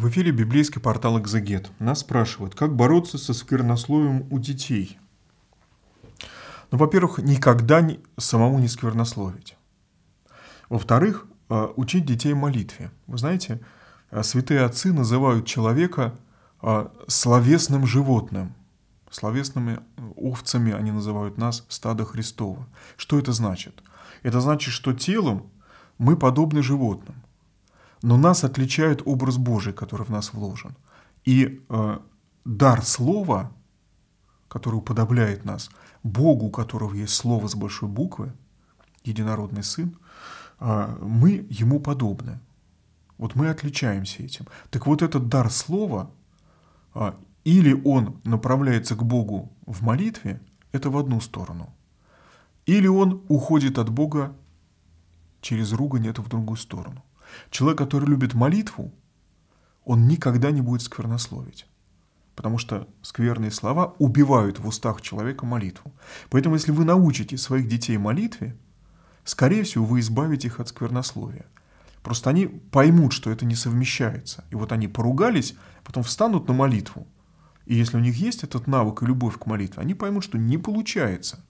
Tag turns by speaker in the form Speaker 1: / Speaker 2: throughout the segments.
Speaker 1: В эфире библейский портал «Экзегет». Нас спрашивают, как бороться со сквернословием у детей? Ну, во-первых, никогда не, самому не сквернословить. Во-вторых, э, учить детей молитве. Вы знаете, э, святые отцы называют человека э, словесным животным. Словесными овцами они называют нас стадо Христова. Что это значит? Это значит, что телом мы подобны животным – но нас отличает образ Божий, который в нас вложен. И э, дар слова, который уподобляет нас, Богу, у которого есть слово с большой буквы, единородный сын, э, мы ему подобны. Вот мы отличаемся этим. Так вот этот дар слова, э, или он направляется к Богу в молитве, это в одну сторону, или он уходит от Бога через ругань, это в другую сторону. Человек, который любит молитву, он никогда не будет сквернословить. Потому что скверные слова убивают в устах человека молитву. Поэтому если вы научите своих детей молитве, скорее всего, вы избавите их от сквернословия. Просто они поймут, что это не совмещается. И вот они поругались, потом встанут на молитву. И если у них есть этот навык и любовь к молитве, они поймут, что не получается –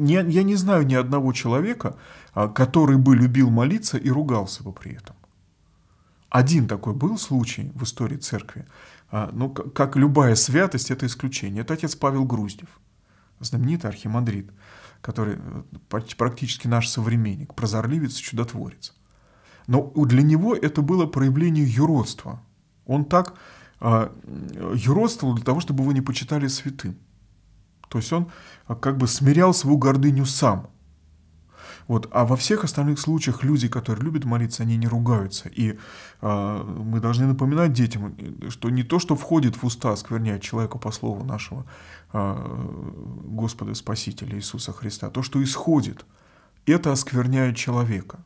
Speaker 1: не, я не знаю ни одного человека, а, который бы любил молиться и ругался бы при этом. Один такой был случай в истории церкви, а, но ну, как любая святость, это исключение. Это отец Павел Груздев, знаменитый архимандрит, который э, практически наш современник, прозорливец и чудотворец. Но для него это было проявление юродства. Он так а, юродствовал для того, чтобы его не почитали святым. То есть он а, как бы смирял свою гордыню сам. Вот. А во всех остальных случаях люди, которые любят молиться, они не ругаются. И э, мы должны напоминать детям, что не то, что входит в уста, скверняет человека по слову нашего э, Господа Спасителя Иисуса Христа, то, что исходит, это оскверняет человека.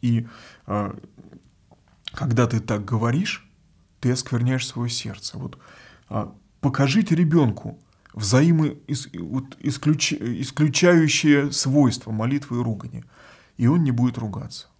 Speaker 1: И э, когда ты так говоришь, ты оскверняешь свое сердце. Вот э, покажите ребенку, взаимо вот, исключающее свойство молитвы и ругани. И он не будет ругаться.